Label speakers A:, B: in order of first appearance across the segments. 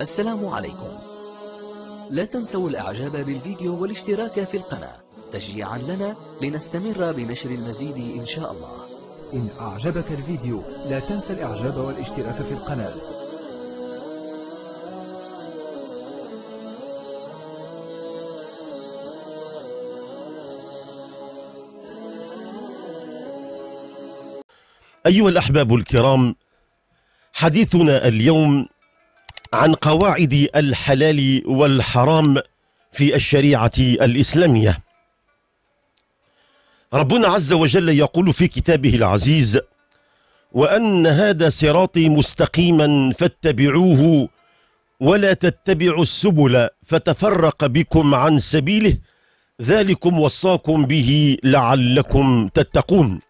A: السلام عليكم لا تنسوا الإعجاب بالفيديو والاشتراك في القناة تشجيعا لنا لنستمر بنشر المزيد إن شاء الله إن أعجبك الفيديو لا تنسى الإعجاب والاشتراك في القناة أيها الأحباب الكرام حديثنا اليوم عن قواعد الحلال والحرام في الشريعة الإسلامية ربنا عز وجل يقول في كتابه العزيز وأن هذا صراطي مستقيما فاتبعوه ولا تتبعوا السبل فتفرق بكم عن سبيله ذلكم وصاكم به لعلكم تتقون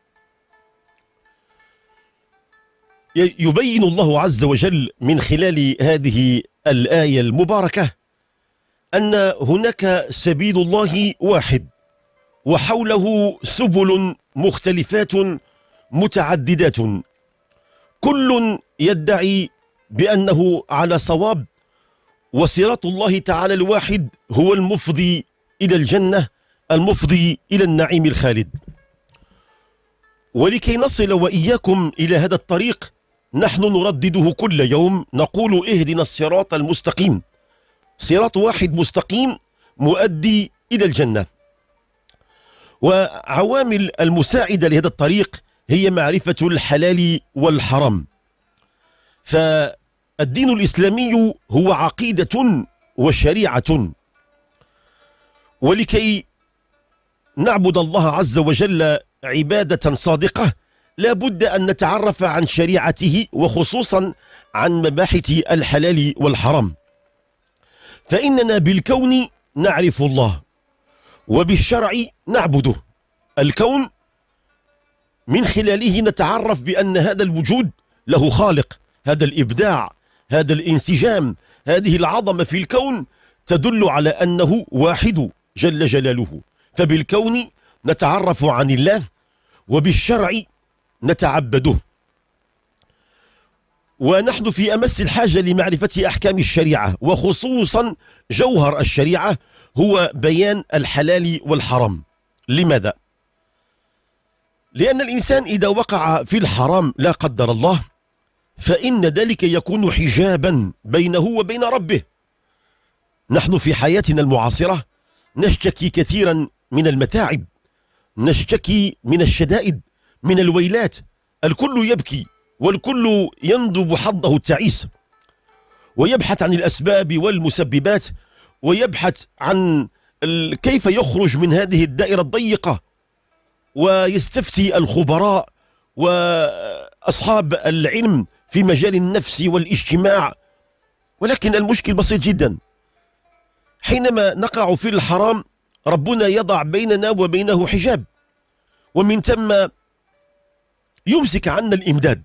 A: يبين الله عز وجل من خلال هذه الآية المباركة أن هناك سبيل الله واحد وحوله سبل مختلفات متعددات كل يدعي بأنه على صواب وصراط الله تعالى الواحد هو المفضي إلى الجنة المفضي إلى النعيم الخالد ولكي نصل وإياكم إلى هذا الطريق نحن نردده كل يوم نقول اهدنا الصراط المستقيم صراط واحد مستقيم مؤدي إلى الجنة وعوامل المساعدة لهذا الطريق هي معرفة الحلال والحرام فالدين الإسلامي هو عقيدة وشريعة ولكي نعبد الله عز وجل عبادة صادقة لا بد أن نتعرف عن شريعته وخصوصا عن مباحث الحلال والحرام فإننا بالكون نعرف الله وبالشرع نعبده الكون من خلاله نتعرف بأن هذا الوجود له خالق هذا الإبداع هذا الانسجام هذه العظمة في الكون تدل على أنه واحد جل جلاله فبالكون نتعرف عن الله وبالشرع نتعبده ونحن في أمس الحاجة لمعرفة أحكام الشريعة وخصوصا جوهر الشريعة هو بيان الحلال والحرام لماذا؟ لأن الإنسان إذا وقع في الحرام لا قدر الله فإن ذلك يكون حجابا بينه وبين ربه نحن في حياتنا المعاصرة نشتكي كثيرا من المتاعب نشتكي من الشدائد من الويلات الكل يبكي والكل يندب حظه التعيس ويبحث عن الأسباب والمسببات ويبحث عن كيف يخرج من هذه الدائرة الضيقة ويستفتي الخبراء وأصحاب العلم في مجال النفس والاجتماع ولكن المشكل بسيط جدا حينما نقع في الحرام ربنا يضع بيننا وبينه حجاب ومن ثم يمسك عنا الإمداد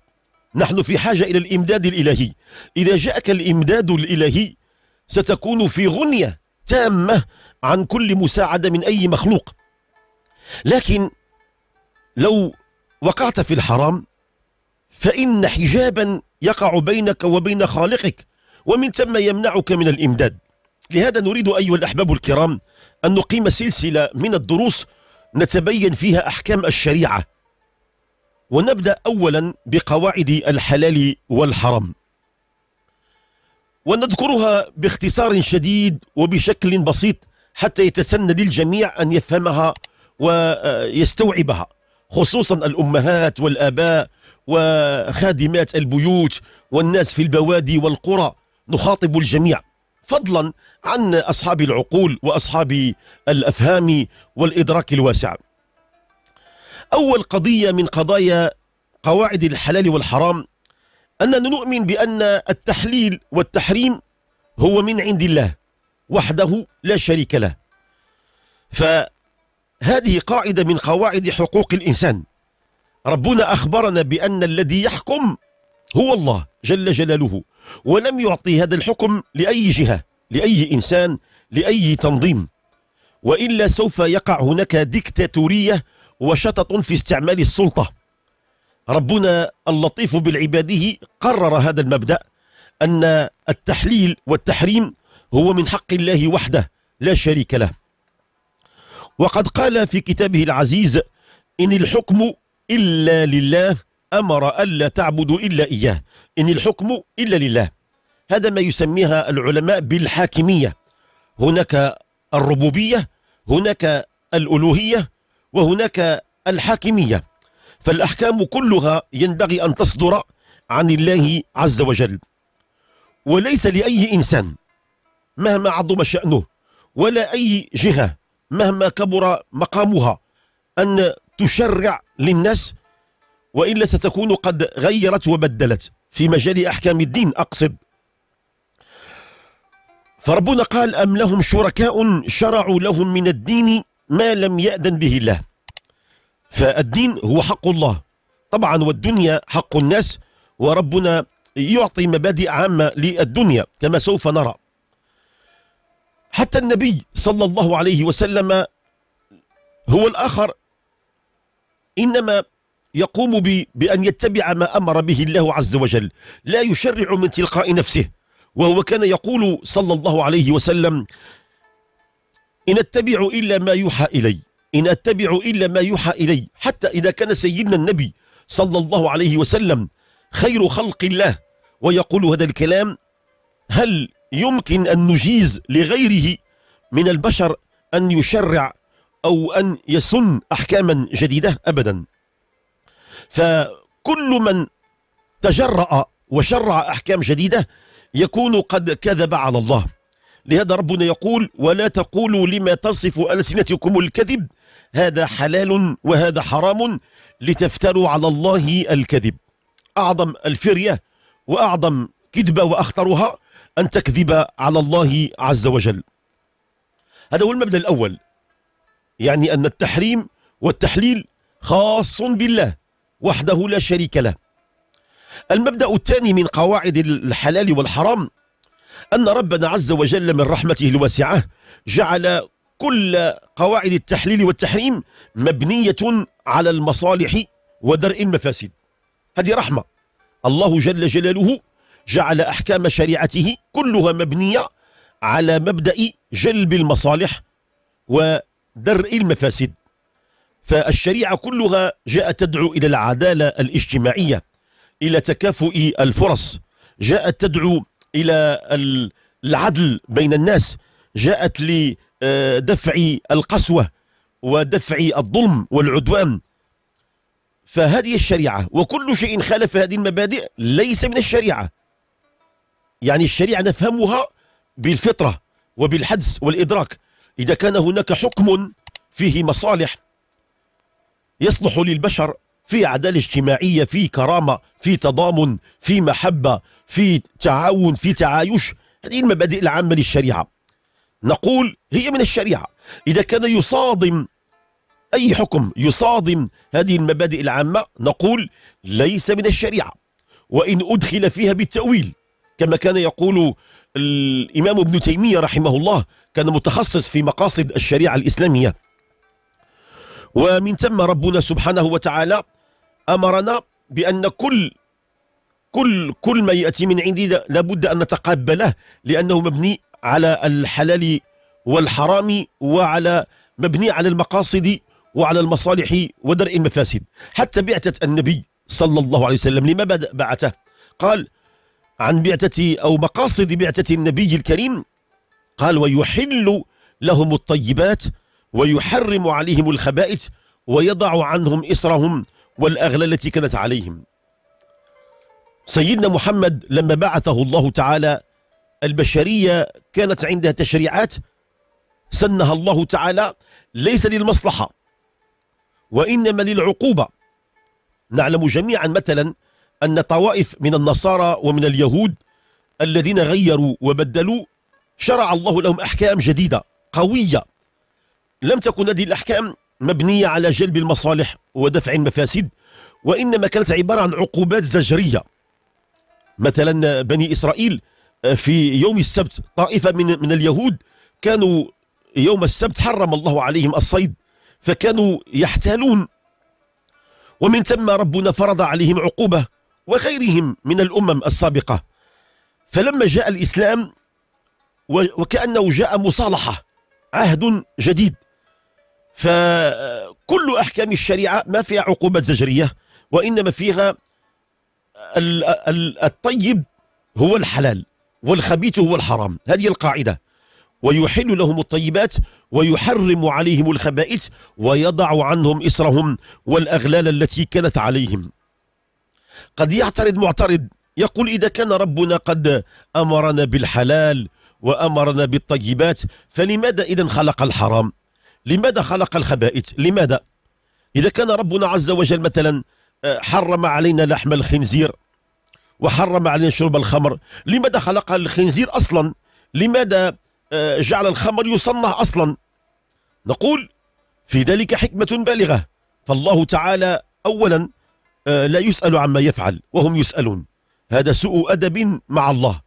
A: نحن في حاجة إلى الإمداد الإلهي إذا جاءك الإمداد الإلهي ستكون في غنية تامة عن كل مساعدة من أي مخلوق لكن لو وقعت في الحرام فإن حجابا يقع بينك وبين خالقك ومن ثم يمنعك من الإمداد لهذا نريد أيها الأحباب الكرام أن نقيم سلسلة من الدروس نتبين فيها أحكام الشريعة ونبدأ أولا بقواعد الحلال والحرام ونذكرها باختصار شديد وبشكل بسيط حتى يتسنى للجميع أن يفهمها ويستوعبها خصوصا الأمهات والآباء وخادمات البيوت والناس في البوادي والقرى نخاطب الجميع فضلا عن أصحاب العقول وأصحاب الأفهام والإدراك الواسع أول قضية من قضايا قواعد الحلال والحرام أننا نؤمن بأن التحليل والتحريم هو من عند الله وحده لا شريك له فهذه قاعدة من قواعد حقوق الإنسان ربنا أخبرنا بأن الذي يحكم هو الله جل جلاله ولم يعطي هذا الحكم لأي جهة لأي إنسان لأي تنظيم وإلا سوف يقع هناك ديكتاتورية وشطط في استعمال السلطة ربنا اللطيف بالعباده قرر هذا المبدأ أن التحليل والتحريم هو من حق الله وحده لا شريك له وقد قال في كتابه العزيز إن الحكم إلا لله أمر ألا تعبدوا إلا إياه إن الحكم إلا لله هذا ما يسميها العلماء بالحاكمية هناك الربوبية هناك الألوهية وهناك الحاكمية فالأحكام كلها ينبغي أن تصدر عن الله عز وجل وليس لأي إنسان مهما عظم شأنه ولا أي جهة مهما كبر مقامها أن تشرع للناس وإلا ستكون قد غيرت وبدلت في مجال أحكام الدين أقصد فربنا قال أم لهم شركاء شرعوا لهم من الدين ما لم يأذن به الله فالدين هو حق الله طبعا والدنيا حق الناس وربنا يعطي مبادئ عامة للدنيا كما سوف نرى حتى النبي صلى الله عليه وسلم هو الآخر إنما يقوم بأن يتبع ما أمر به الله عز وجل لا يشرع من تلقاء نفسه وهو كان يقول صلى الله عليه وسلم إن أتبع إلا ما يوحى إلي إن أتبع إلا ما يوحى إلي حتى إذا كان سيدنا النبي صلى الله عليه وسلم خير خلق الله ويقول هذا الكلام هل يمكن أن نجيز لغيره من البشر أن يشرع أو أن يسن أحكاما جديدة أبدا فكل من تجرأ وشرع أحكام جديدة يكون قد كذب على الله لهذا ربنا يقول ولا تقولوا لما تصف ألسنتكم الكذب هذا حلال وهذا حرام لتفتروا على الله الكذب أعظم الفرية وأعظم كذبة وأخطرها أن تكذب على الله عز وجل هذا هو المبدأ الأول يعني أن التحريم والتحليل خاص بالله وحده لا شريك له المبدأ الثاني من قواعد الحلال والحرام أن ربنا عز وجل من رحمته الواسعة جعل كل قواعد التحليل والتحريم مبنية على المصالح ودرء المفاسد هذه رحمة الله جل جلاله جعل أحكام شريعته كلها مبنية على مبدأ جلب المصالح ودرء المفاسد فالشريعة كلها جاءت تدعو إلى العدالة الاجتماعية إلى تكافؤ الفرص جاءت تدعو إلى العدل بين الناس جاءت لدفع آه، القسوة ودفع الظلم والعدوان فهذه الشريعة وكل شيء خالف هذه المبادئ ليس من الشريعة يعني الشريعة نفهمها بالفطرة وبالحدس والإدراك إذا كان هناك حكم فيه مصالح يصلح للبشر في عدالة اجتماعية في كرامة في تضامن في محبة في تعاون في تعايش هذه المبادئ العامة للشريعة نقول هي من الشريعة إذا كان يصادم أي حكم يصادم هذه المبادئ العامة نقول ليس من الشريعة وإن أدخل فيها بالتأويل كما كان يقول الإمام ابن تيمية رحمه الله كان متخصص في مقاصد الشريعة الإسلامية ومن ثم ربنا سبحانه وتعالى أمرنا بأن كل كل كل ما ياتي من عندي لابد ان نتقبله لانه مبني على الحلال والحرام وعلى مبني على المقاصد وعلى المصالح ودرء المفاسد حتى بعثة النبي صلى الله عليه وسلم لما بعثه قال عن بعثة أو مقاصد بعثة النبي الكريم قال ويحل لهم الطيبات ويحرم عليهم الخبائث ويضع عنهم إسرهم والأغلال التي كانت عليهم سيدنا محمد لما بعثه الله تعالى البشرية كانت عندها تشريعات سنها الله تعالى ليس للمصلحة وإنما للعقوبة نعلم جميعا مثلا أن طوائف من النصارى ومن اليهود الذين غيروا وبدلوا شرع الله لهم أحكام جديدة قوية لم تكن هذه الأحكام مبنية على جلب المصالح ودفع المفاسد وإنما كانت عبارة عن عقوبات زجرية مثلا بني إسرائيل آه، في يوم السبت طائفة من, من اليهود كانوا يوم السبت حرم الله عليهم الصيد فكانوا يحتالون ومن ثم ربنا فرض عليهم عقوبة وغيرهم من الأمم السابقة فلما جاء الإسلام وكأنه جاء مصالحة عهد جديد فكل أحكام الشريعة ما فيها عقوبات زجرية وإنما فيها الطيب هو الحلال والخبيث هو الحرام هذه القاعدة ويحل لهم الطيبات ويحرم عليهم الخبائث ويضع عنهم إسرهم والأغلال التي كانت عليهم قد يعترض معترض يقول إذا كان ربنا قد أمرنا بالحلال وأمرنا بالطيبات فلماذا إذا خلق الحرام لماذا خلق الخبائث لماذا إذا كان ربنا عز وجل مثلا آه، حرم علينا لحم الخنزير وحرم علينا شرب الخمر لماذا خلق الخنزير أصلا لماذا آه، جعل الخمر يصنع أصلا نقول في ذلك حكمة بالغة فالله تعالى أولا آه، لا يسأل عما يفعل وهم يسألون هذا سوء أدب مع الله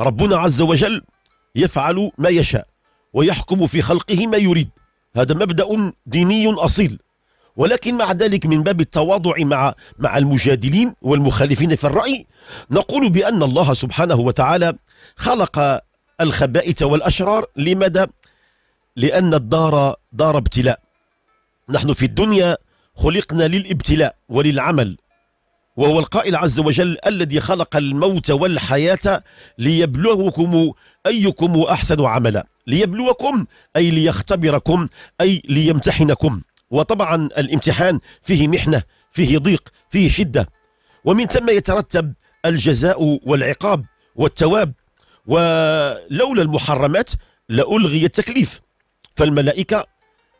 A: ربنا عز وجل يفعل ما يشاء ويحكم في خلقه ما يريد هذا مبدأ ديني أصيل ولكن مع ذلك من باب التواضع مع مع المجادلين والمخالفين في الرأي نقول بأن الله سبحانه وتعالى خلق الخبائث والأشرار لماذا؟ لأن الدار دار ابتلاء نحن في الدنيا خلقنا للابتلاء وللعمل وهو القائل عز وجل الذي خلق الموت والحياة ليبلوكم أيكم أحسن عملا ليبلوكم أي ليختبركم أي ليمتحنكم وطبعا الامتحان فيه محنة فيه ضيق فيه شدة ومن ثم يترتب الجزاء والعقاب والتواب ولولا المحرمات لألغي التكليف فالملائكة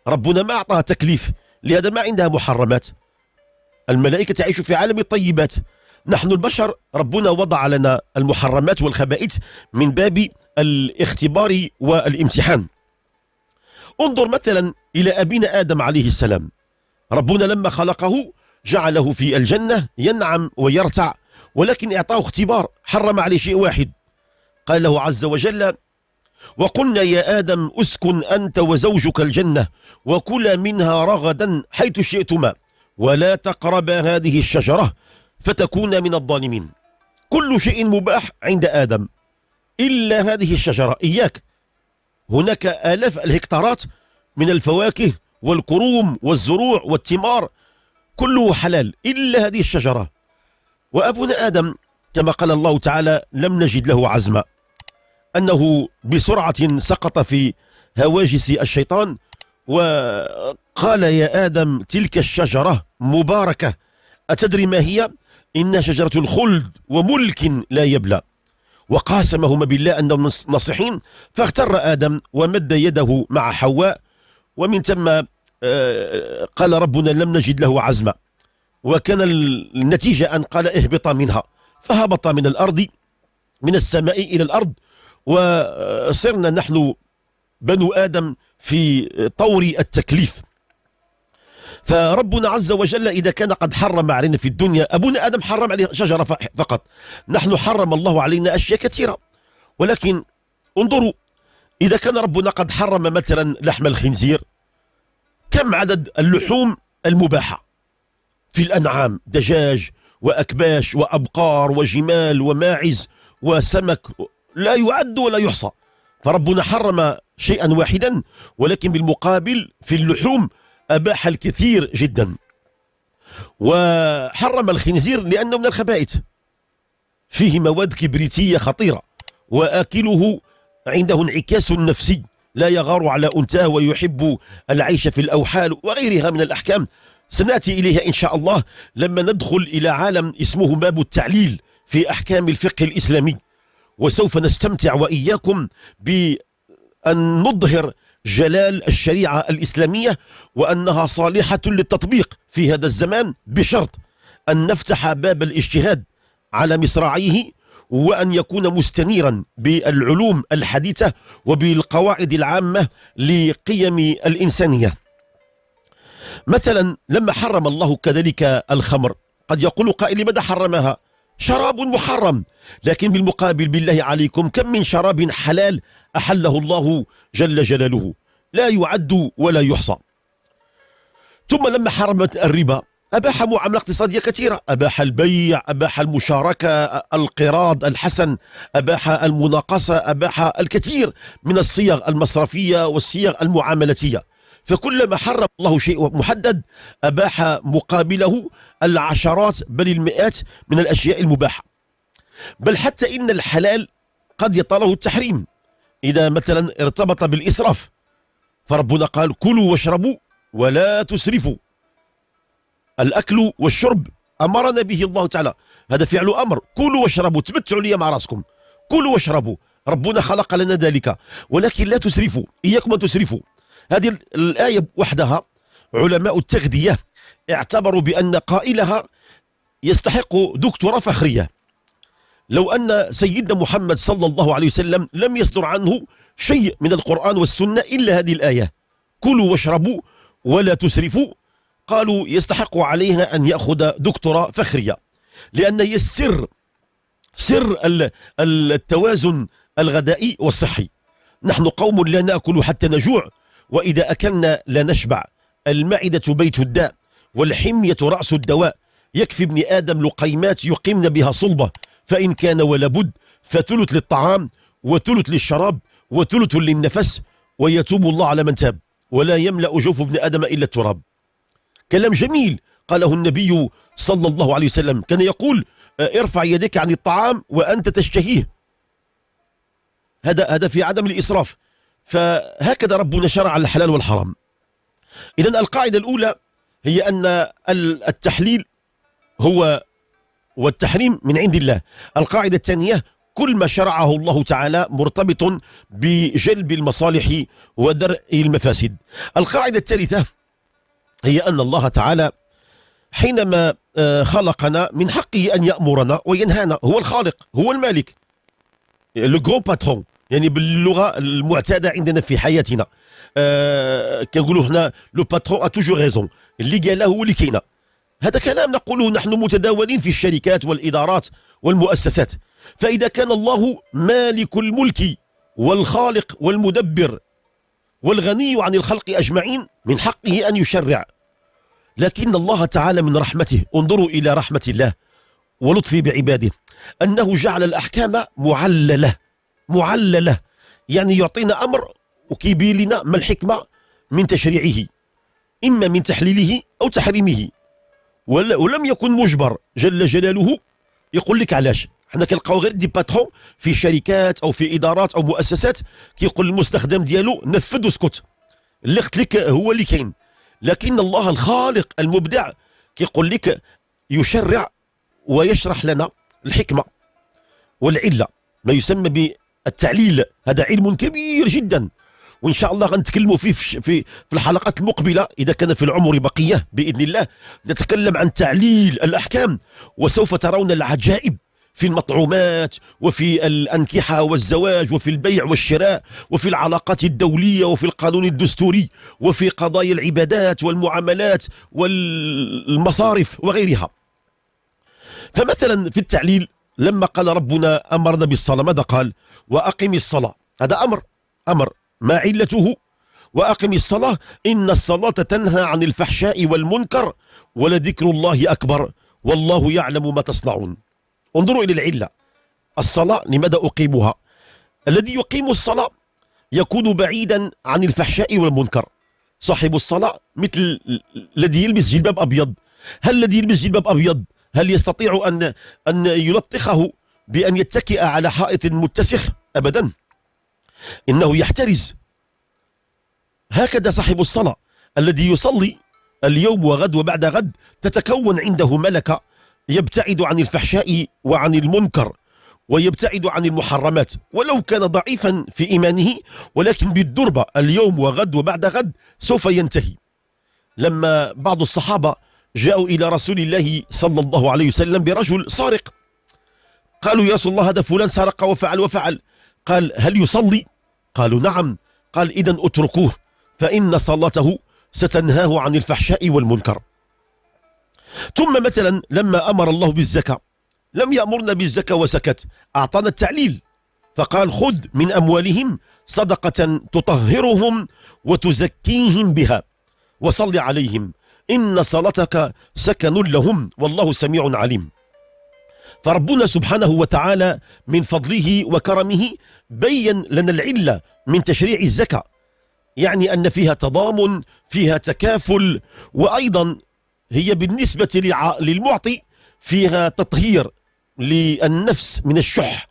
A: ربنا ما أعطاها تكليف لهذا ما عندها محرمات الملائكة تعيش في عالم الطيبات نحن البشر ربنا وضع لنا المحرمات والخبائث من باب الاختبار والامتحان انظر مثلا إلى أبينا آدم عليه السلام ربنا لما خلقه جعله في الجنة ينعم ويرتع ولكن اعطاه اختبار حرم عليه شيء واحد قال له عز وجل وقلنا يا آدم أسكن أنت وزوجك الجنة وكلا منها رغدا حيث شئتما ولا تقربا هذه الشجرة فتكون من الظالمين كل شيء مباح عند آدم إلا هذه الشجرة إياك هناك آلاف الهكتارات من الفواكه والكروم والزروع والثمار كله حلال إلا هذه الشجرة وأبونا آدم كما قال الله تعالى لم نجد له عزما أنه بسرعة سقط في هواجس الشيطان وقال يا آدم تلك الشجرة مباركة أتدري ما هي؟ إنها شجرة الخلد وملك لا يبلى وقاسمهما بالله أنهم نصحين فاغتر آدم ومد يده مع حواء ومن ثم آه، قال ربنا لم نجد له عزما وكان النتيجة أن قال اهبط منها فهبط من الأرض من السماء إلى الأرض وصرنا نحن بنو آدم في طور التكليف فربنا عز وجل إذا كان قد حرم علينا في الدنيا أبونا آدم حرم عليه شجرة فقط نحن حرم الله علينا أشياء كثيرة ولكن انظروا إذا كان ربنا قد حرم مثلا لحم الخنزير كم عدد اللحوم المباحة في الأنعام دجاج وأكباش وأبقار وجمال وماعز وسمك لا يعد ولا يحصى فربنا حرم شيئا واحدا ولكن بالمقابل في اللحوم أباح الكثير جدا وحرم الخنزير لأنه من الخبائث فيه مواد كبريتية خطيرة وآكله عنده انعكاس نفسي لا يغار على انثاه ويحب العيش في الأوحال وغيرها من الأحكام سنأتي إليها إن شاء الله لما ندخل إلى عالم اسمه باب التعليل في أحكام الفقه الإسلامي وسوف نستمتع وإياكم بأن نظهر جلال الشريعة الإسلامية وأنها صالحة للتطبيق في هذا الزمان بشرط أن نفتح باب الاجتهاد على مصراعيه وأن يكون مستنيرا بالعلوم الحديثة وبالقواعد العامة لقيم الإنسانية مثلا لما حرم الله كذلك الخمر قد يقول قائل لماذا حرمها شراب محرم لكن بالمقابل بالله عليكم كم من شراب حلال أحله الله جل جلاله لا يعد ولا يحصى ثم لما حرمت الربا أباح معاملة اقتصادية كثيرة أباح البيع أباح المشاركة القراض الحسن أباح المناقصة أباح الكثير من الصيغ المصرفية والصيغ المعاملاتية فكلما حرم الله شيء محدد أباح مقابله العشرات بل المئات من الأشياء المباحة بل حتى إن الحلال قد يطاله التحريم إذا مثلا ارتبط بالإسراف فربنا قال كلوا واشربوا ولا تسرفوا الأكل والشرب أمرنا به الله تعالى هذا فعل أمر كلوا واشربوا تمتعوا لي مع راسكم كلوا واشربوا ربنا خلق لنا ذلك ولكن لا تسرفوا إياكم أن تسرفوا هذه الآية وحدها علماء التغذية اعتبروا بأن قائلها يستحق دكتوراه فخرية لو أن سيدنا محمد صلى الله عليه وسلم لم يصدر عنه شيء من القرآن والسنة إلا هذه الآية كلوا واشربوا ولا تسرفوا قالوا يستحق علينا أن يأخذ دكتوراه فخرية لأن هي السر سر التوازن الغذائي والصحي نحن قوم لا نأكل حتى نجوع وإذا أكلنا لا نشبع المعدة بيت الداء والحمية رأس الدواء يكفي ابن آدم لقيمات يقمن بها صلبة فإن كان ولا بد فثلث للطعام وثلث للشراب وثلث للنفس ويتوب الله على من تاب ولا يملأ جوف ابن آدم إلا التراب كلام جميل قاله النبي صلى الله عليه وسلم كان يقول آه، ارفع يديك عن الطعام وأنت تشتهيه هذا هذا في عدم الإسراف فهكذا ربنا شرع الحلال والحرام إذا القاعدة الأولى هي أن التحليل هو والتحريم من عند الله القاعدة الثانية كل ما شرعه الله تعالى مرتبط بجلب المصالح ودرء المفاسد القاعدة الثالثة هي أن الله تعالى حينما آه، خلقنا من حقه أن يأمرنا وينهانا هو الخالق هو المالك لو غرو باترون يعني باللغه المعتاده عندنا في حياتنا آه كنقولوا هنا لو باترون ا توجور ريزون اللي قالها هو اللي كاينه هذا كلام نقوله نحن متداولين في الشركات والادارات والمؤسسات فاذا كان الله مالك الملك والخالق والمدبر والغني عن الخلق اجمعين من حقه ان يشرع لكن الله تعالى من رحمته انظروا الى رحمه الله ولطفه بعباده انه جعل الاحكام معلله معلله يعني يعطينا أمر وكيبين لنا ما الحكمة من تشريعه إما من تحليله أو تحريمه ولم يكن مجبر جل جلاله يقول لك علاش حنا كنلقاو غير دي باترون في شركات او في ادارات او مؤسسات كيقول المستخدم ديالو نفذ واسكت اللي قلت لك هو اللي كاين لكن الله الخالق المبدع كيقول لك يشرع ويشرح لنا الحكمه والعله ما يسمى التعليل هذا علم كبير جدا وان شاء الله غنتكلموا فيه في في الحلقات المقبله اذا كان في العمر بقيه باذن الله نتكلم عن تعليل الاحكام وسوف ترون العجائب في المطعومات وفي الأنكحة والزواج وفي البيع والشراء وفي العلاقات الدولية وفي القانون الدستوري وفي قضايا العبادات والمعاملات والمصارف وغيرها فمثلا في التعليل لما قال ربنا أمرنا بالصلاة ماذا قال وأقم الصلاة هذا أمر أمر ما علته وأقم الصلاة إن الصلاة تنهى عن الفحشاء والمنكر ولذكر الله أكبر والله يعلم ما تصنعون انظروا إلى العلة الصلاة لماذا أقيمها الذي يقيم الصلاة يكون بعيدا عن الفحشاء والمنكر صاحب الصلاة مثل الذي يلبس جلباب أبيض هل الذي يلبس جلباب أبيض هل يستطيع أن أن يلطخه بأن يتكئ على حائط متسخ أبدا إنه يحترز هكذا صاحب الصلاة الذي يصلي اليوم وغد وبعد غد تتكون عنده ملكة يبتعد عن الفحشاء وعن المنكر ويبتعد عن المحرمات ولو كان ضعيفا في إيمانه ولكن بالدربة اليوم وغد وبعد غد سوف ينتهي لما بعض الصحابة جاءوا إلى رسول الله صلى الله عليه وسلم برجل سارق قالوا يا رسول الله هذا فلان سرق وفعل وفعل قال هل يصلي قالوا نعم قال إذا اتركوه فإن صلاته ستنهاه عن الفحشاء والمنكر ثم مثلا لما أمر الله بالزكاة لم يأمرنا بالزكاة وسكت أعطانا التعليل فقال خذ من أموالهم صدقة تطهرهم وتزكيهم بها وصل عليهم إن صلاتك سكن لهم والله سميع عليم فربنا سبحانه وتعالى من فضله وكرمه بين لنا العلة من تشريع الزكاة يعني أن فيها تضامن فيها تكافل وأيضا هي بالنسبة للمعطي فيها تطهير للنفس من الشح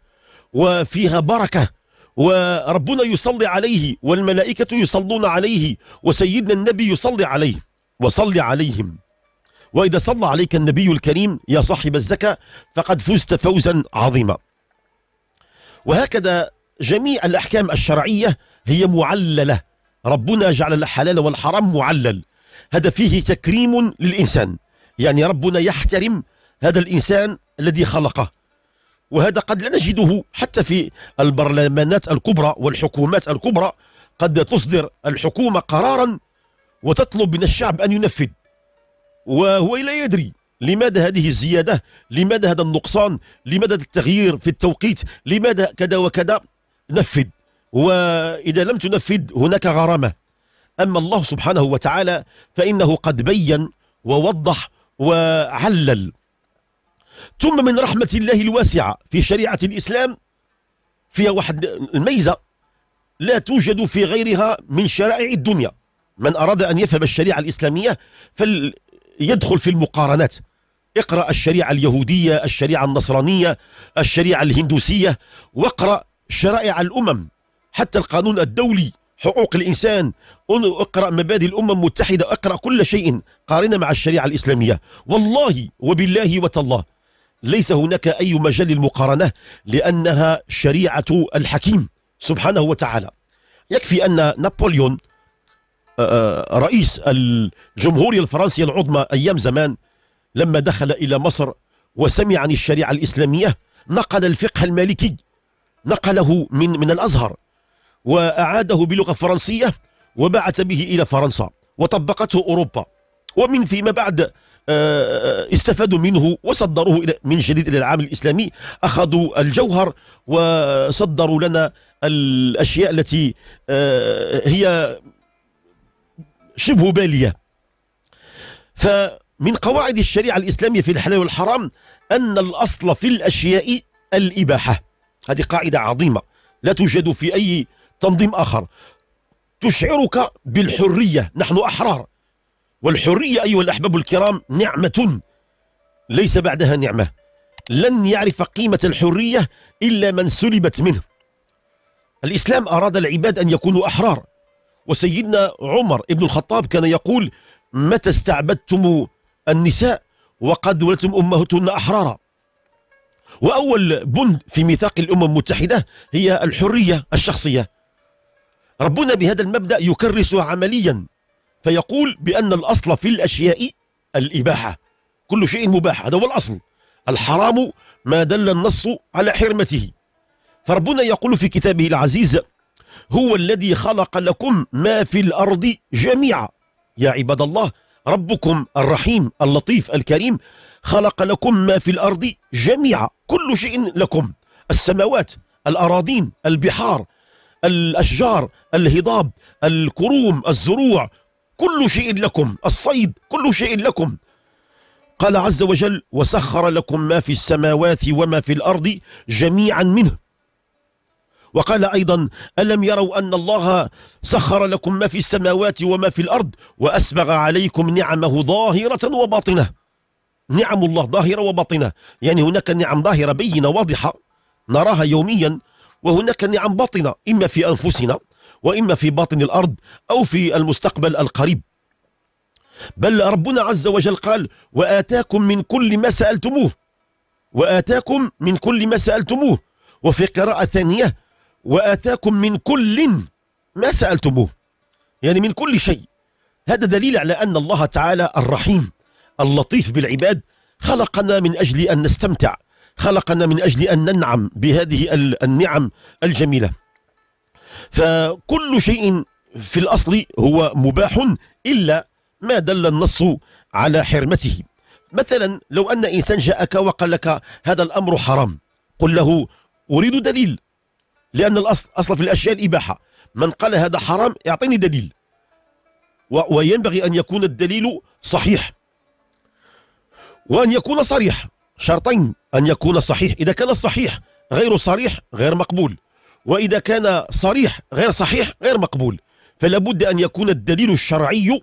A: وفيها بركة وربنا يصلي عليه والملائكة يصلون عليه وسيدنا النبي يصلي عليه وصل عليهم وإذا صلى عليك النبي الكريم يا صاحب الزكاة فقد فزت فوزا عظيما وهكذا جميع الأحكام الشرعية هي معللة ربنا جعل الحلال والحرام معلل هذا فيه تكريم للإنسان يعني ربنا يحترم هذا الإنسان الذي خلقه وهذا قد لا نجده حتى في البرلمانات الكبرى والحكومات الكبرى قد تصدر الحكومة قرارا وتطلب من الشعب أن ينفذ وهو لا يدري لماذا هذه الزيادة لماذا هذا النقصان لماذا التغيير في التوقيت لماذا كذا وكذا نفذ وإذا لم تنفذ هناك غرامة أما الله سبحانه وتعالى فإنه قد بين ووضح وعلل ثم من رحمة الله الواسعة في شريعة الإسلام فيها واحد الميزة لا توجد في غيرها من شرائع الدنيا من أراد أن يفهم الشريعة الإسلامية فليدخل في المقارنات اقرأ الشريعة اليهودية الشريعة النصرانية الشريعة الهندوسية واقرأ شرائع الأمم حتى القانون الدولي حقوق الإنسان اقرأ مبادئ الأمم المتحدة اقرأ كل شيء قارن مع الشريعة الإسلامية والله وبالله وتالله ليس هناك أي مجال للمقارنة لأنها شريعة الحكيم سبحانه وتعالى يكفي أن نابليون آه، آه، رئيس الجمهورية الفرنسية العظمى أيام زمان لما دخل إلى مصر وسمع عن الشريعة الإسلامية نقل الفقه المالكي نقله من من الأزهر وأعاده بلغة فرنسية وبعث به إلى فرنسا وطبقته أوروبا ومن فيما بعد آه، استفادوا منه وصدروه من جديد إلى العالم الإسلامي أخذوا الجوهر وصدروا لنا الأشياء التي هي شبه بالية فمن قواعد الشريعة الإسلامية في الحلال والحرام أن الأصل في الأشياء الإباحة هذه قاعدة عظيمة لا توجد في أي تنظيم آخر تشعرك بالحرية نحن أحرار والحرية أيها الأحباب الكرام نعمة ليس بعدها نعمة لن يعرف قيمة الحرية إلا من سلبت منه الإسلام أراد العباد أن يكونوا أحرار وسيدنا عمر ابن الخطاب كان يقول متى استعبدتم النساء وقد ولتم أمهتن أحرارا وأول بند في ميثاق الأمم المتحدة هي الحرية الشخصية ربنا بهذا المبدأ يكرس عمليا فيقول بأن الأصل في الأشياء الإباحة كل شيء مباح هذا هو الأصل الحرام ما دل النص على حرمته فربنا يقول في كتابه العزيز هو الذي خلق لكم ما في الأرض جميعا يا عباد الله ربكم الرحيم اللطيف الكريم خلق لكم ما في الأرض جميعا كل شيء لكم السماوات الأراضين البحار الأشجار الهضاب الكروم الزروع كل شيء لكم الصيد كل شيء لكم قال عز وجل وسخر لكم ما في السماوات وما في الأرض جميعا منه وقال أيضا ألم يروا أن الله سخر لكم ما في السماوات وما في الأرض وأسبغ عليكم نعمه ظاهرة وباطنة نعم الله ظاهرة وباطنة يعني هناك نعم ظاهرة بينة واضحة نراها يوميا وهناك نعم باطنة إما في أنفسنا وإما في باطن الأرض أو في المستقبل القريب بل ربنا عز وجل قال وآتاكم من كل ما سألتموه وآتاكم من كل ما سألتموه وفي قراءة ثانية وآتاكم من كل ما سألتموه يعني من كل شيء هذا دليل على أن الله تعالى الرحيم اللطيف بالعباد خلقنا من أجل أن نستمتع خلقنا من أجل أن ننعم بهذه النعم الجميلة فكل شيء في الأصل هو مباح إلا ما دل النص على حرمته مثلا لو أن إنسان جاءك وقال لك هذا الأمر حرام قل له أريد دليل لأن الأصل أصل في الأشياء الإباحة من قال هذا حرام يعطيني دليل وينبغي أن يكون الدليل صحيح وأن يكون صريح شرطين أن يكون صحيح إذا كان الصحيح غير صريح غير مقبول وإذا كان صريح غير صحيح غير مقبول فلا بد أن يكون الدليل الشرعي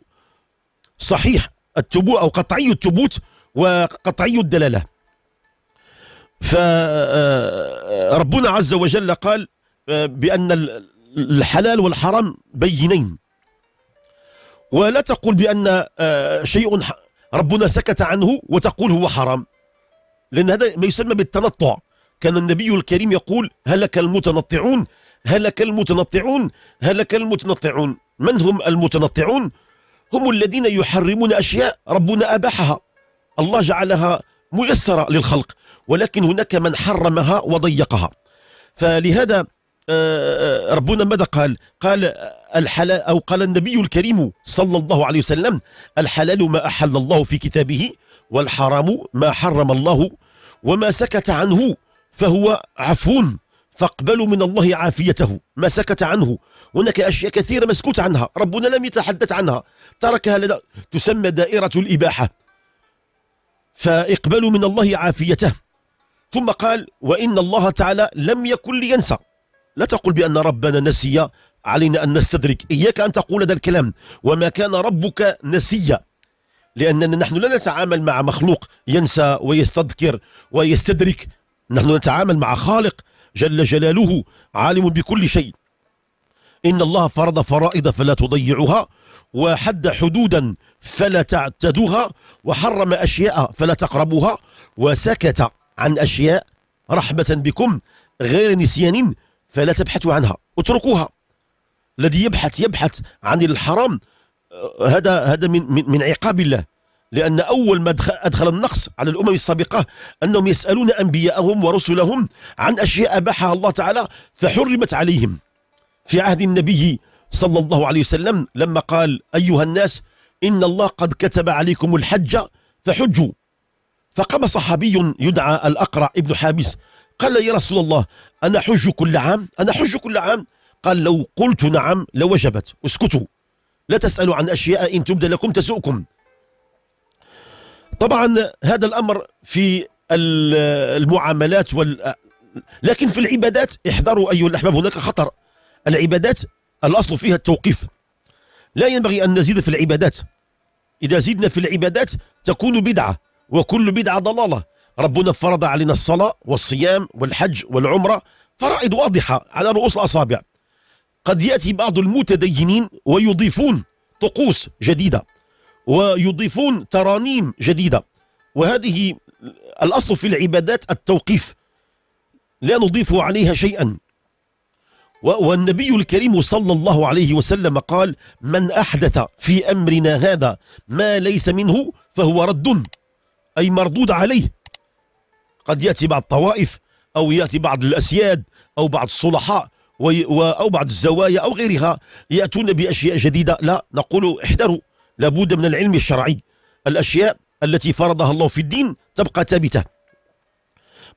A: صحيح التبوء أو قطعي التبوت وقطعي الدلالة فربنا آه، عز وجل قال بأن الحلال والحرام بينين ولا تقول بأن آه، شيء ربنا سكت عنه وتقول هو حرام لأن هذا ما يسمى بالتنطع كان النبي الكريم يقول هلك المتنطعون هلك المتنطعون هلك المتنطعون من هم المتنطعون هم الذين يحرمون أشياء ربنا أباحها الله جعلها ميسرة للخلق ولكن هناك من حرمها وضيقها فلهذا آه، ربنا ماذا قال قال الحلال أو قال النبي الكريم صلى الله عليه وسلم الحلال ما أحل الله في كتابه والحرام ما حرم الله وما سكت عنه فهو عفو فاقبلوا من الله عافيته ما سكت عنه هناك أشياء كثيرة مسكوت عنها ربنا لم يتحدث عنها تركها لدى تسمى دائرة الإباحة فاقبلوا من الله عافيته ثم قال وإن الله تعالى لم يكن لينسى لا تقل بأن ربنا نسي علينا أن نستدرك إياك أن تقول هذا الكلام وما كان ربك نسيا لأننا نحن لا نتعامل مع مخلوق ينسى ويستذكر ويستدرك نحن نتعامل مع خالق جل جلاله عالم بكل شيء إن الله فرض فرائض فلا تضيعها وحد حدودا فلا تعتدوها وحرم أشياء فلا تقربوها وسكت عن أشياء رحمة بكم غير نسيان فلا تبحثوا عنها اتركوها الذي يبحث يبحث عن الحرام آه، هذا هذا من من عقاب الله لأن أول ما أدخل النقص على الأمم السابقة أنهم يسألون أنبياءهم ورسلهم عن أشياء أباحها الله تعالى فحرمت عليهم في عهد النبي صلى الله عليه وسلم لما قال أيها الناس إن الله قد كتب عليكم الحج فحجوا فقام صحابي يدعى الأقرع ابن حابس قال يا رسول الله أنا حج كل عام أنا حج كل عام قال لو قلت نعم لوجبت اسكتوا لا تسألوا عن أشياء إن تبدى لكم تسؤكم طبعا هذا الأمر في المعاملات وال... لكن في العبادات احذروا أيها الأحباب هناك خطر العبادات الأصل فيها التوقيف لا ينبغي أن نزيد في العبادات إذا زدنا في العبادات تكون بدعة وكل بدعة ضلالة ربنا فرض علينا الصلاة والصيام والحج والعمرة فرائض واضحة على رؤوس الأصابع قد يأتي بعض المتدينين ويضيفون طقوس جديدة ويضيفون ترانيم جديدة وهذه الأصل في العبادات التوقيف لا نضيف عليها شيئا والنبي الكريم صلى الله عليه وسلم قال من أحدث في أمرنا هذا ما ليس منه فهو رد أي مردود عليه قد يأتي بعض الطوائف أو يأتي بعض الأسياد أو بعض الصلحاء أو بعض الزوايا أو غيرها يأتون بأشياء جديدة لا نقول احذروا لابد من العلم الشرعي الأشياء التي فرضها الله في الدين تبقى ثابتة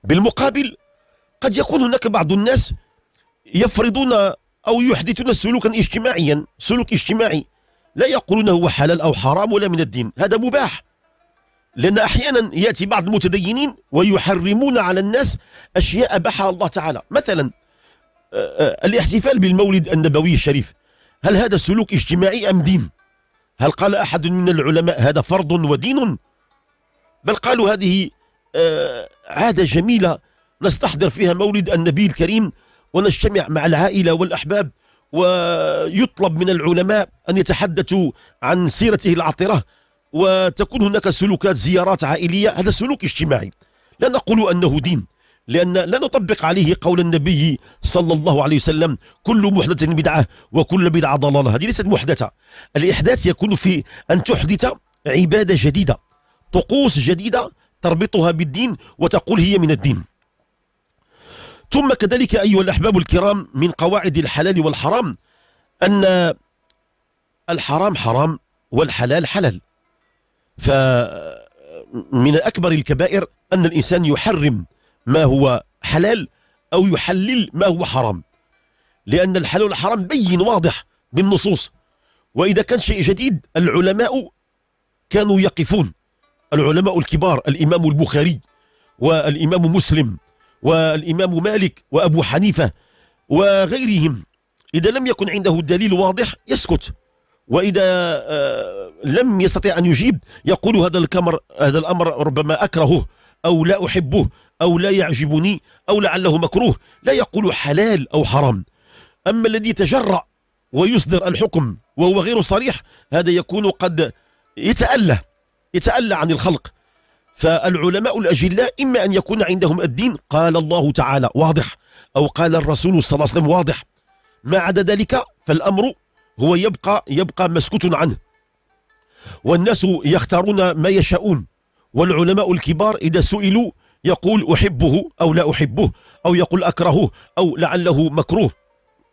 A: بالمقابل قد يكون هناك بعض الناس يفرضون أو يحدثون سلوكا اجتماعيا سلوك اجتماعي لا يقولون هو حلال أو حرام ولا من الدين هذا مباح لأن أحيانا يأتي بعض المتدينين ويحرمون على الناس أشياء بحى الله تعالى مثلا آه، آه، الاحتفال بالمولد النبوي الشريف هل هذا سلوك اجتماعي أم دين؟ هل قال أحد من العلماء هذا فرض ودين؟ بل قالوا هذه آه، عادة جميلة نستحضر فيها مولد النبي الكريم ونجتمع مع العائلة والأحباب ويطلب من العلماء أن يتحدثوا عن سيرته العطرة وتكون هناك سلوكات زيارات عائلية هذا سلوك اجتماعي لا نقول أنه دين لأن لا نطبق عليه قول النبي صلى الله عليه وسلم كل محدثة بدعة وكل بدعة ضلالة هذه ليست محدثة الإحداث يكون في أن تحدث عبادة جديدة طقوس جديدة تربطها بالدين وتقول هي من الدين ثم كذلك أيها الأحباب الكرام من قواعد الحلال والحرام أن الحرام حرام والحلال حلال فمن أكبر الكبائر أن الإنسان يحرم ما هو حلال أو يحلل ما هو حرام لأن الحلال والحرام بين واضح بالنصوص وإذا كان شيء جديد العلماء كانوا يقفون العلماء الكبار الإمام البخاري والإمام مسلم والإمام مالك وأبو حنيفة وغيرهم إذا لم يكن عنده دليل واضح يسكت واذا آه، لم يستطيع ان يجيب يقول هذا الكمر هذا الامر ربما اكرهه او لا احبه او لا يعجبني او لعله مكروه لا يقول حلال او حرام اما الذي تجرأ ويصدر الحكم وهو غير صريح هذا يكون قد يتألى يتألى عن الخلق فالعلماء الأجلاء إما أن يكون عندهم الدين قال الله تعالى واضح أو قال الرسول صلى الله عليه وسلم واضح ما عدا ذلك فالأمر هو يبقى يبقى مسكوت عنه والناس يختارون ما يشاءون والعلماء الكبار إذا سئلوا يقول أحبه أو لا أحبه أو يقول أكرهه أو لعله مكروه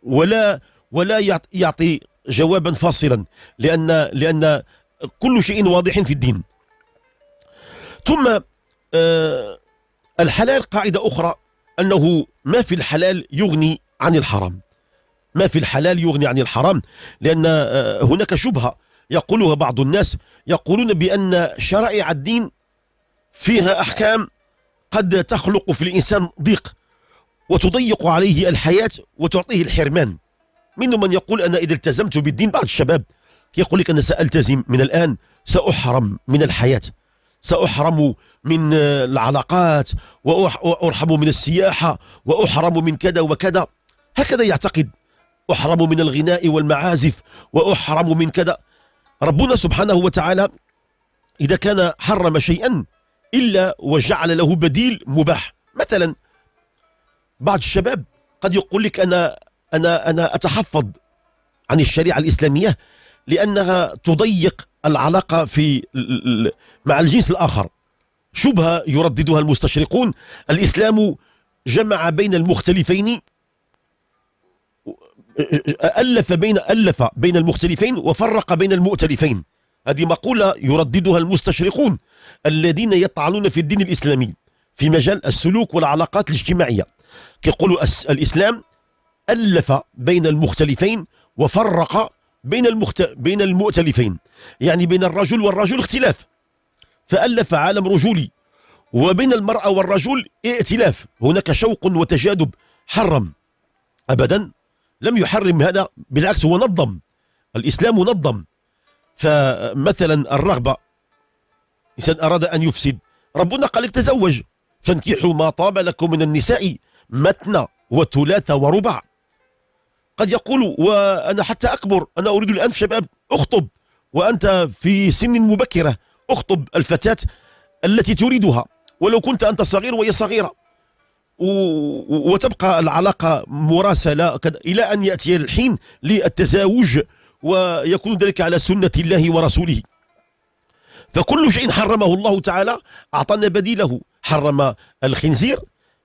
A: ولا ولا يعطي جوابا فاصلا لأن لأن كل شيء واضح في الدين ثم آه، الحلال قاعدة أخرى أنه ما في الحلال يغني عن الحرام ما في الحلال يغني عن الحرام لأن آه، هناك شبهة يقولها بعض الناس يقولون بأن شرائع الدين فيها أحكام قد تخلق في الإنسان ضيق وتضيق عليه الحياة وتعطيه الحرمان منهم من يقول أنا إذا التزمت بالدين بعض الشباب يقول لك أنا سألتزم من الآن سأحرم من الحياة سأحرم من آه، العلاقات وأحرم من السياحة وأحرم من كذا وكذا هكذا يعتقد أحرم من الغناء والمعازف وأحرم من كذا ربنا سبحانه وتعالى إذا كان حرم شيئا إلا وجعل له بديل مباح مثلا بعض الشباب قد يقول لك أنا, أنا, أنا أتحفظ عن الشريعة الإسلامية لأنها تضيق العلاقة في مع الجنس الآخر شبهة يرددها المستشرقون الإسلام جمع بين المختلفين ألف بين ألف بين المختلفين وفرق بين المؤتلفين هذه مقولة يرددها المستشرقون الذين يطعنون في الدين الإسلامي في مجال السلوك والعلاقات الاجتماعية كيقولوا الإسلام ألف بين المختلفين وفرق بين المخت... بين المؤتلفين يعني بين الرجل والرجل اختلاف فألف عالم رجولي وبين المرأة والرجل ائتلاف هناك شوق وتجاذب حرم أبدا لم يحرم هذا بالعكس هو نظم الإسلام نظم فمثلا الرغبة إنسان أراد أن يفسد ربنا قال تزوج فانكحوا ما طاب لكم من النساء متنى وثلاث وربع قد يقول وأنا حتى أكبر أنا أريد الآن في شباب أخطب وأنت في سن مبكرة أخطب الفتاة التي تريدها ولو كنت أنت صغير وهي صغيرة وتبقى العلاقة مراسلة إلى أن يأتي الحين للتزاوج ويكون ذلك على سنة الله ورسوله فكل شيء حرمه الله تعالى أعطانا بديله حرم الخنزير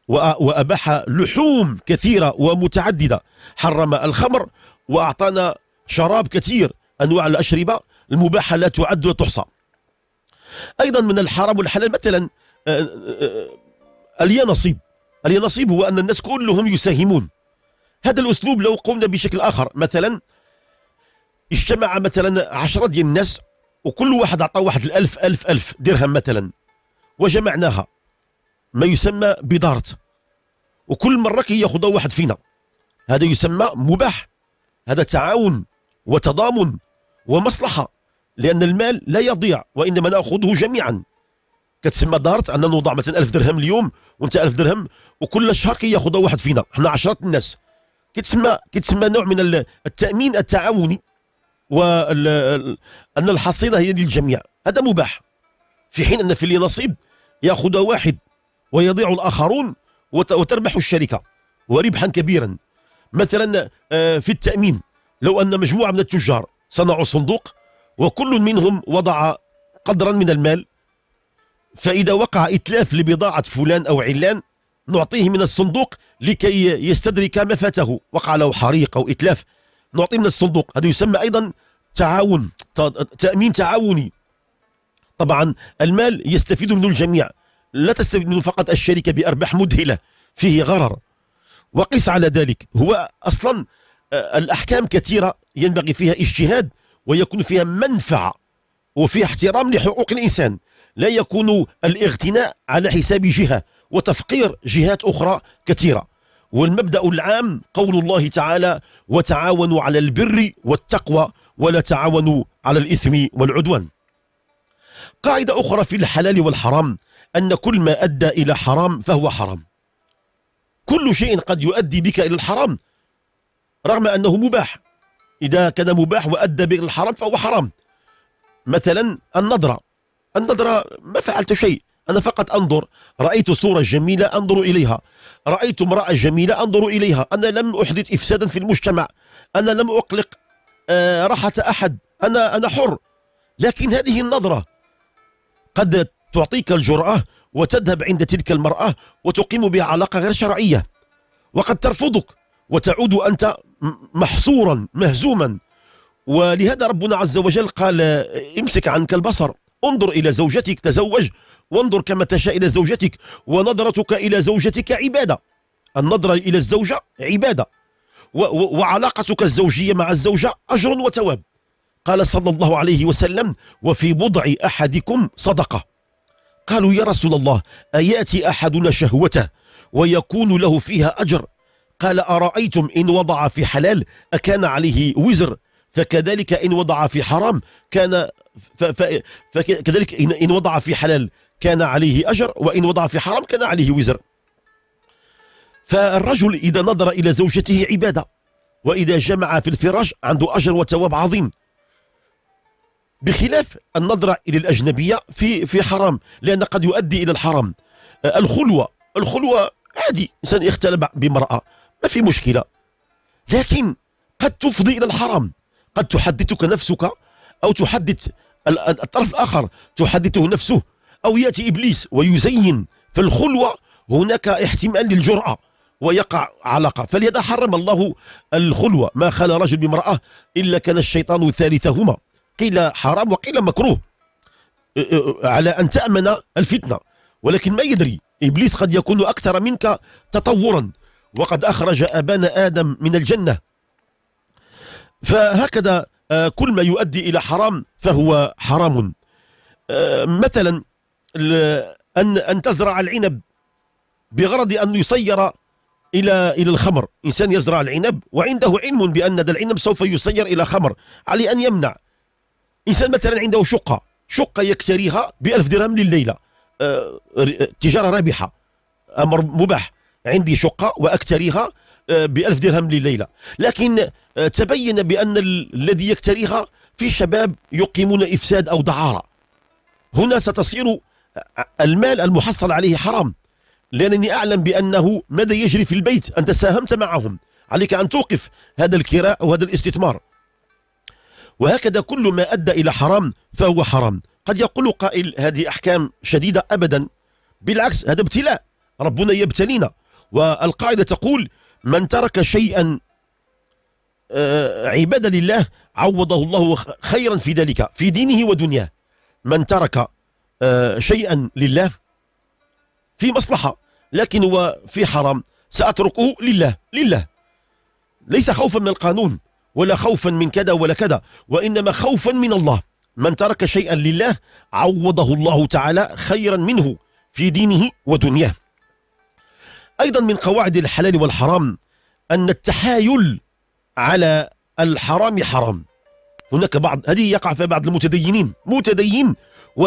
A: وأباح لحوم كثيرة ومتعددة حرم الخمر وأعطانا شراب كثير أنواع الأشربة المباحة لا تعد ولا تحصى أيضا من الحرام والحلال مثلا آه، آه، آه، اليانصيب النصيب هو أن الناس كلهم يساهمون هذا الأسلوب لو قمنا بشكل آخر مثلا اجتمع مثلا عشرة ديال الناس وكل واحد أعطى واحد الألف ألف ألف درهم مثلا وجمعناها ما يسمى بدارة وكل مرة كي يأخذها واحد فينا هذا يسمى مباح هذا تعاون وتضامن ومصلحة لأن المال لا يضيع وإنما نأخذه جميعا كتسمى دارت عندنا نوضع مثلا 1000 درهم اليوم وانت 1000 درهم وكل شهر كياخذها واحد فينا حنا 10 الناس كتسمى كتسمى نوع من التامين التعاوني وان الحصيله هي للجميع هذا مباح في حين ان في اللي نصيب ياخذها واحد ويضيع الاخرون وتربح الشركه وربحا كبيرا مثلا آه، في التامين لو ان مجموعه من التجار صنعوا صندوق وكل منهم وضع قدرا من المال فإذا وقع إتلاف لبضاعة فلان أو علان نعطيه من الصندوق لكي يستدرك ما فاته وقع له حريق أو إتلاف نعطيه من الصندوق هذا يسمى أيضا تعاون تأمين تعاوني طبعا المال يستفيد منه الجميع لا تستفيد منه فقط الشركة بأرباح مذهلة فيه غرر وقس على ذلك هو أصلا آه، الأحكام كثيرة ينبغي فيها اجتهاد ويكون فيها منفعة وفيها احترام لحقوق الإنسان لا يكون الاغتناء على حساب جهة وتفقير جهات أخرى كثيرة والمبدأ العام قول الله تعالى وتعاونوا على البر والتقوى ولا تعاونوا على الإثم والعدوان قاعدة أخرى في الحلال والحرام أن كل ما أدى إلى حرام فهو حرام كل شيء قد يؤدي بك إلى الحرام رغم أنه مباح إذا كان مباح وأدى بك إلى الحرام فهو حرام مثلا النظرة النظرة ما فعلت شيء أنا فقط أنظر رأيت صورة جميلة أنظر إليها رأيت امرأة جميلة أنظر إليها أنا لم أحدث إفسادا في المجتمع أنا لم أقلق آه، راحة أحد أنا أنا حر لكن هذه النظرة قد تعطيك الجرأة وتذهب عند تلك المرأة وتقيم بها علاقة غير شرعية وقد ترفضك وتعود أنت محصورا مهزوما ولهذا ربنا عز وجل قال آه، امسك عنك البصر انظر إلى زوجتك تزوج وانظر كما تشاء إلى زوجتك ونظرتك إلى زوجتك عبادة النظرة إلى الزوجة عبادة وعلاقتك الزوجية مع الزوجة أجر وتواب قال صلى الله عليه وسلم وفي بضع أحدكم صدقة قالوا يا رسول الله أياتي أحدنا شهوته ويكون له فيها أجر قال أرأيتم إن وضع في حلال أكان عليه وزر فكذلك إن وضع في حرام كان فكذلك إن وضع في حلال كان عليه أجر وإن وضع في حرام كان عليه وزر فالرجل إذا نظر إلى زوجته عبادة وإذا جمع في الفراش عنده أجر وتواب عظيم بخلاف النظرة إلى الأجنبية في في حرام لأن قد يؤدي إلى الحرام الخلوة الخلوة عادي إنسان يختلف بامرأة ما في مشكلة لكن قد تفضي إلى الحرام قد تحدثك نفسك أو تحدث الطرف الآخر تحدثه نفسه أو يأتي إبليس ويزين في الخلوة هناك احتمال للجرأة ويقع علاقة فلهذا حرم الله الخلوة ما خلا رجل بامرأة إلا كان الشيطان ثالثهما قيل حرام وقيل مكروه على أن تأمن الفتنة ولكن ما يدري إبليس قد يكون أكثر منك تطورا وقد أخرج أبان آدم من الجنة فهكذا آه، كل ما يؤدي إلى حرام فهو حرام آه، مثلا أن, أن تزرع العنب بغرض أن يصير إلى إلى الخمر إنسان يزرع العنب وعنده علم بأن هذا العنب سوف يصير إلى خمر عليه أن يمنع إنسان مثلا عنده شقة شقة يكتريها بألف درهم لليلة آه، تجارة رابحة أمر مباح عندي شقة وأكتريها بألف درهم لليلة لكن آه، تبين بأن الذي يكتريها في شباب يقيمون إفساد أو دعارة هنا ستصير آه، المال المحصل عليه حرام لأنني أعلم بأنه ماذا يجري في البيت أنت ساهمت معهم عليك أن توقف هذا الكراء وهذا الاستثمار وهكذا كل ما أدى إلى حرام فهو حرام قد يقول قائل هذه أحكام شديدة أبدا بالعكس هذا ابتلاء ربنا يبتلينا والقاعدة تقول من ترك شيئا آه، عبادة لله عوضه الله خيرا في ذلك في دينه ودنياه من ترك آه، شيئا لله في مصلحة لكن هو في حرام سأتركه لله لله ليس خوفا من القانون ولا خوفا من كذا ولا كذا وإنما خوفا من الله من ترك شيئا لله عوضه الله تعالى خيرا منه في دينه ودنياه أيضا من قواعد الحلال والحرام أن التحايل على الحرام حرام هناك بعض هذه يقع في بعض المتدينين متدين و...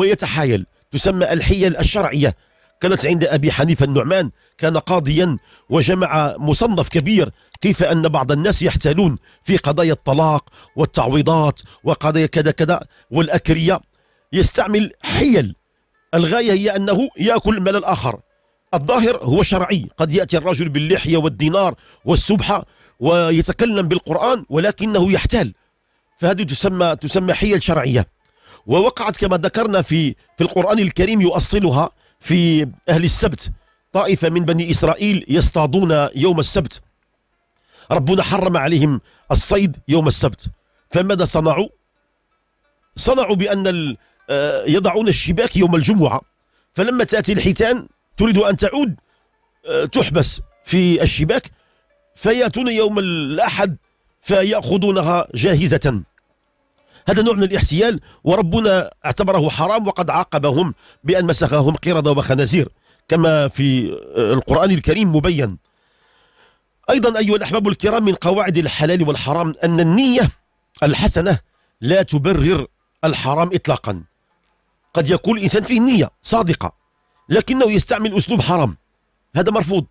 A: ويتحايل تسمى الحيل الشرعية كانت عند أبي حنيفة النعمان كان قاضيا وجمع مصنف كبير كيف أن بعض الناس يحتالون في قضايا الطلاق والتعويضات وقضايا كذا كذا والأكرية يستعمل حيل الغاية هي أنه يأكل مال الآخر الظاهر هو شرعي قد يأتي الرجل باللحية والدينار والسبحة ويتكلم بالقرآن ولكنه يحتال فهذه تسمى, تسمى حيل شرعية ووقعت كما ذكرنا في, في القرآن الكريم يؤصلها في أهل السبت طائفة من بني إسرائيل يصطادون يوم السبت ربنا حرم عليهم الصيد يوم السبت فماذا صنعوا صنعوا بأن آه، يضعون الشباك يوم الجمعة فلما تأتي الحيتان تريد أن تعود آه، تحبس في الشباك فيأتون يوم الأحد فيأخذونها جاهزة هذا نوع من الاحتيال وربنا اعتبره حرام وقد عاقبهم بأن مسخهم قردة وخنازير كما في آه، القرآن الكريم مبين أيضا أيها الأحباب الكرام من قواعد الحلال والحرام أن النية الحسنة لا تبرر الحرام إطلاقا قد يكون الإنسان فيه نية صادقة لكنه يستعمل أسلوب حرام هذا مرفوض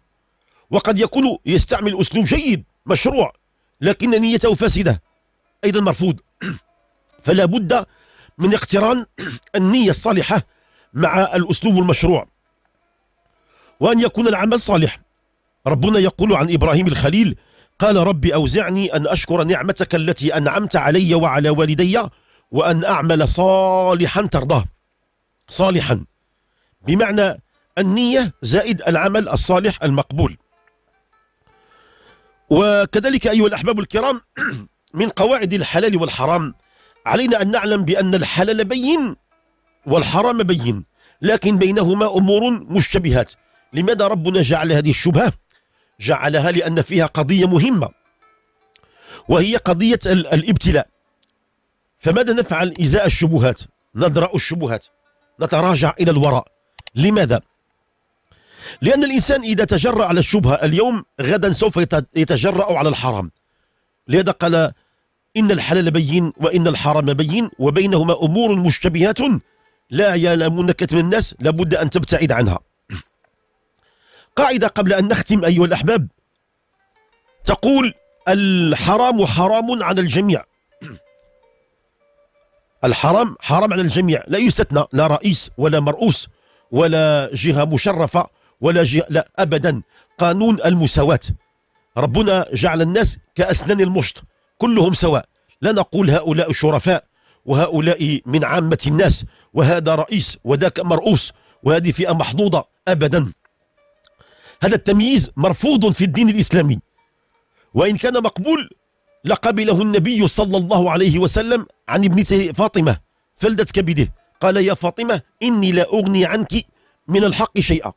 A: وقد يكون يستعمل أسلوب جيد مشروع لكن نيته فاسدة أيضا مرفوض فلا بد من اقتران النية الصالحة مع الأسلوب المشروع وأن يكون العمل صالح ربنا يقول عن إبراهيم الخليل قال رب أوزعني أن أشكر نعمتك التي أنعمت علي وعلى والدي وأن أعمل صالحا ترضاه صالحا بمعنى النية زائد العمل الصالح المقبول وكذلك أيها الأحباب الكرام من قواعد الحلال والحرام علينا أن نعلم بأن الحلال بين والحرام بين لكن بينهما أمور مشتبهات لماذا ربنا جعل هذه الشبهة؟ جعلها لأن فيها قضية مهمة وهي قضية الابتلاء فماذا نفعل إزاء الشبهات؟ ندرأ الشبهات نتراجع إلى الوراء لماذا؟ لأن الإنسان إذا تجرأ على الشبهة اليوم غدا سوف يتجرأ على الحرام لهذا قال إن الحلال بين وإن الحرام بين وبينهما أمور مشتبهات لا يعلمون كثير من الناس لابد أن تبتعد عنها قاعدة قبل أن نختم أيها الأحباب تقول الحرام حرام على الجميع الحرام حرام على الجميع لا يستثنى لا رئيس ولا مرؤوس ولا جهة مشرفة ولا جهة لا أبدا قانون المساواة ربنا جعل الناس كأسنان المشط كلهم سواء لا نقول هؤلاء شرفاء وهؤلاء من عامة الناس وهذا رئيس وذاك مرؤوس وهذه فئة محظوظة أبدا هذا التمييز مرفوض في الدين الإسلامي وإن كان مقبول لقبله النبي صلى الله عليه وسلم عن ابنته فاطمة فلدت كبده قال يا فاطمة إني لا أغني عنك من الحق شيئا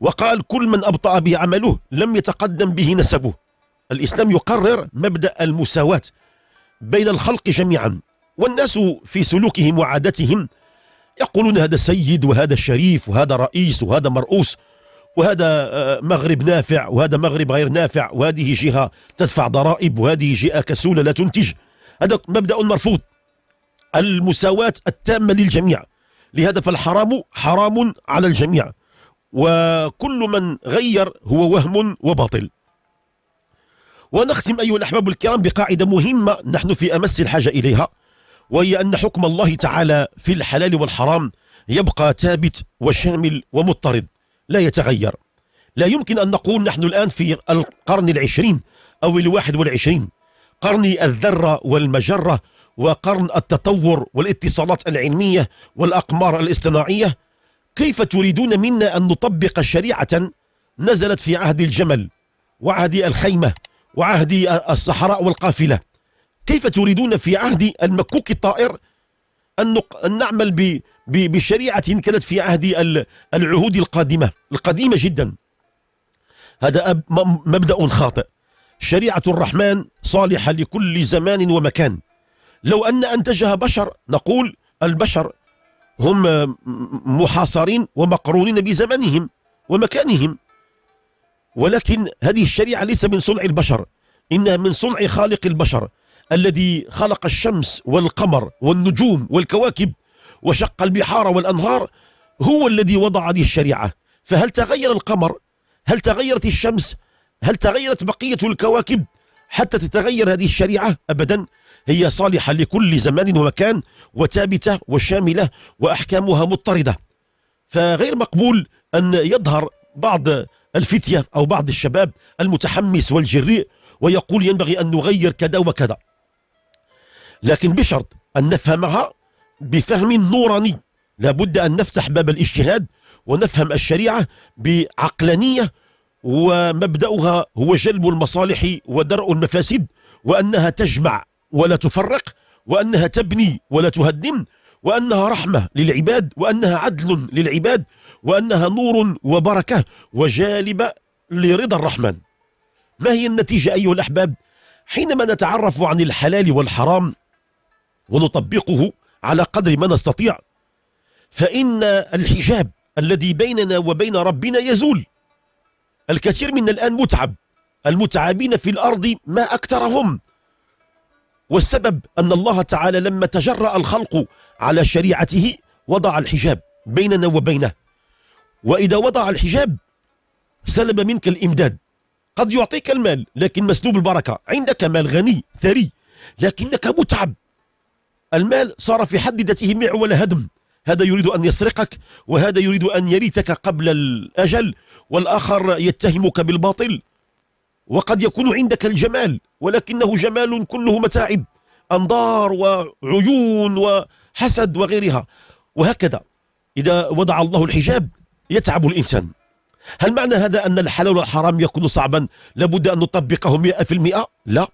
A: وقال كل من أبطأ به عمله لم يتقدم به نسبه الإسلام يقرر مبدأ المساواة بين الخلق جميعا والناس في سلوكهم وعاداتهم يقولون هذا سيد وهذا شريف وهذا رئيس وهذا مرؤوس وهذا آه، مغرب نافع وهذا مغرب غير نافع وهذه جهة تدفع ضرائب وهذه جهة كسولة لا تنتج هذا مبدأ مرفوض المساواة التامة للجميع لهذا فالحرام حرام على الجميع وكل من غير هو وهم وباطل ونختم أيها الأحباب الكرام بقاعدة مهمة نحن في أمس الحاجة إليها وهي أن حكم الله تعالى في الحلال والحرام يبقى ثابت وشامل ومضطرد لا يتغير لا يمكن أن نقول نحن الآن في القرن العشرين أو الواحد والعشرين قرن الذرة والمجرة وقرن التطور والاتصالات العلمية والأقمار الاصطناعية كيف تريدون منا أن نطبق شريعة نزلت في عهد الجمل وعهد الخيمة وعهد الصحراء والقافلة كيف تريدون في عهد المكوك الطائر أن نعمل بشريعة كانت في عهد العهود القادمة القديمة جدا هذا مبدأ خاطئ شريعة الرحمن صالحة لكل زمان ومكان لو أن أنتجها بشر نقول البشر هم محاصرين ومقرونين بزمنهم ومكانهم ولكن هذه الشريعة ليس من صنع البشر إنها من صنع خالق البشر الذي خلق الشمس والقمر والنجوم والكواكب وشق البحار والأنهار هو الذي وضع هذه الشريعة فهل تغير القمر؟ هل تغيرت الشمس؟ هل تغيرت بقية الكواكب حتى تتغير هذه الشريعة؟ أبدا هي صالحة لكل زمان ومكان وثابتة وشاملة وأحكامها مضطردة فغير مقبول أن يظهر بعض الفتية أو بعض الشباب المتحمس والجريء ويقول ينبغي أن نغير كذا وكذا لكن بشرط أن نفهمها بفهم نوراني لابد أن نفتح باب الاجتهاد ونفهم الشريعة بعقلانية ومبدأها هو جلب المصالح ودرء المفاسد وأنها تجمع ولا تفرق وأنها تبني ولا تهدم وأنها رحمة للعباد وأنها عدل للعباد وأنها نور وبركة وجالبة لرضا الرحمن ما هي النتيجة أيها الأحباب حينما نتعرف عن الحلال والحرام ونطبقه على قدر ما نستطيع فإن الحجاب الذي بيننا وبين ربنا يزول الكثير منا الآن متعب المتعبين في الأرض ما أكثرهم والسبب أن الله تعالى لما تجرأ الخلق على شريعته وضع الحجاب بيننا وبينه وإذا وضع الحجاب سلب منك الإمداد قد يعطيك المال لكن مسلوب البركة عندك مال غني ثري لكنك متعب المال صار في حد ذاته معول هدم هذا يريد أن يسرقك وهذا يريد أن يريثك قبل الأجل والآخر يتهمك بالباطل وقد يكون عندك الجمال ولكنه جمال كله متاعب أنظار وعيون وحسد وغيرها وهكذا إذا وضع الله الحجاب يتعب الإنسان هل معنى هذا أن الحلال والحرام يكون صعبا لابد أن نطبقه 100% لا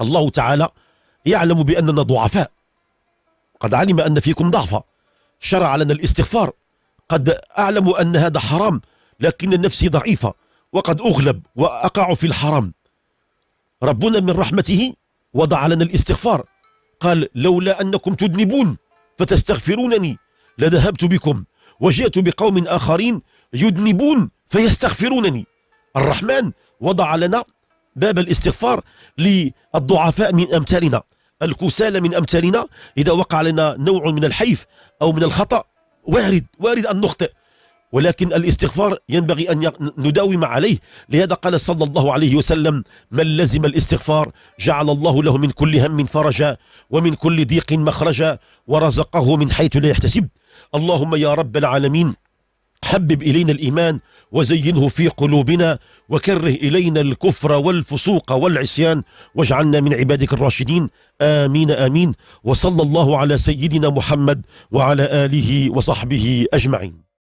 A: الله تعالى يعلم بأننا ضعفاء قد علم أن فيكم ضعفة شرع لنا الاستغفار قد أعلم أن هذا حرام لكن نفسي ضعيفة وقد أغلب وأقع في الحرام ربنا من رحمته وضع لنا الاستغفار قال لولا أنكم تذنبون فتستغفرونني لذهبت بكم وجئت بقوم آخرين يذنبون فيستغفرونني الرحمن وضع لنا باب الاستغفار للضعفاء من أمثالنا الكسالى من أمثالنا إذا وقع لنا نوع من الحيف أو من الخطأ وارد وارد أن نخطئ ولكن الاستغفار ينبغي أن نداوم عليه لهذا قال صلى الله عليه وسلم من لزم الاستغفار جعل الله له من كل هم فرجا ومن كل ضيق مخرجا ورزقه من حيث لا يحتسب اللهم يا رب العالمين حبب إلينا الإيمان وزينه في قلوبنا وكره إلينا الكفر والفسوق والعصيان واجعلنا من عبادك الراشدين آمين آمين وصلى الله على سيدنا محمد وعلى آله وصحبه أجمعين